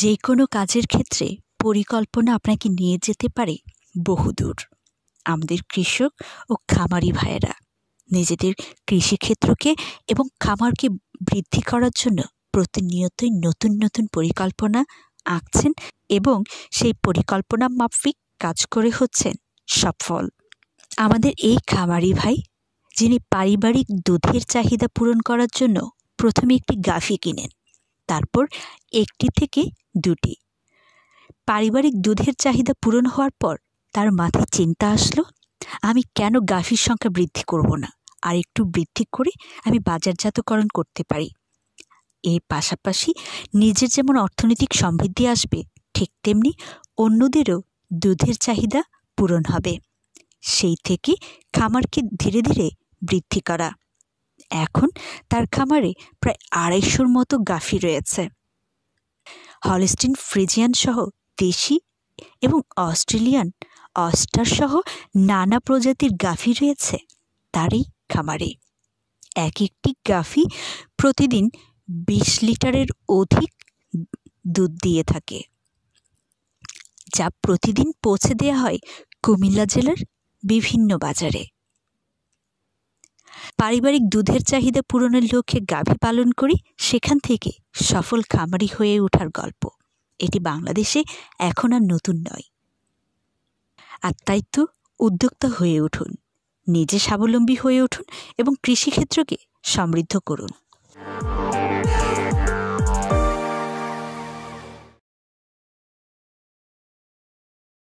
যে কোনো কাজের ক্ষেত্রে পরিকল্পনা আপনাকে নিয়ে যেতে পারে বহুদূর আমাদের কৃষক ও খামারি ভাইয়েরা নিজেদের কৃষিক্ষেত্রকে এবং খামারকে বৃদ্ধি করার জন্য প্রতিনিয়তই নতুন নতুন পরিকল্পনা আঁকছেন এবং সেই পরিকল্পনা মাফিক কাজ করে হচ্ছেন সফল আমাদের এই খামারি ভাই যিনি পারিবারিক দুধের চাহিদা পূরণ করার জন্য প্রথমে একটি গাফি কিনেন তারপর একটি থেকে দুটি পারিবারিক দুধের চাহিদা পূরণ হওয়ার পর তার মাথায় চিন্তা আসলো আমি কেন গাফির সংখ্যা বৃদ্ধি করব না আর একটু বৃদ্ধি করে আমি বাজারজাতকরণ করতে পারি এর পাশাপাশি নিজের যেমন অর্থনৈতিক সমৃদ্ধি আসবে ঠিক তেমনি অন্যদেরও দুধের চাহিদা পূরণ হবে সেই থেকে খামারকে ধীরে ধীরে বৃদ্ধি করা এখন তার খামারে প্রায় আড়াইশোর মতো গাফি রয়েছে হলস্টিন ফ্রিজিয়ান সহ দেশি এবং অস্ট্রেলিয়ান অস্টার সহ নানা প্রজাতির গাফি রয়েছে তারই খামারে এক একটি গাফি প্রতিদিন বিশ লিটারের অধিক দুধ দিয়ে থাকে যা প্রতিদিন পৌঁছে দেওয়া হয় কুমিল্লা জেলার বিভিন্ন বাজারে পারিবারিক দুধের চাহিদা পূরণের লক্ষ্যে গাভী পালন করি সেখান থেকে সফল খামারি হয়ে ওঠার গল্প এটি বাংলাদেশে এখন আর নতুন নয় আর তাই তো উদ্যোক্তা হয়ে উঠুন নিজে স্বাবলম্বী হয়ে উঠুন এবং কৃষিক্ষেত্রকে সমৃদ্ধ করুন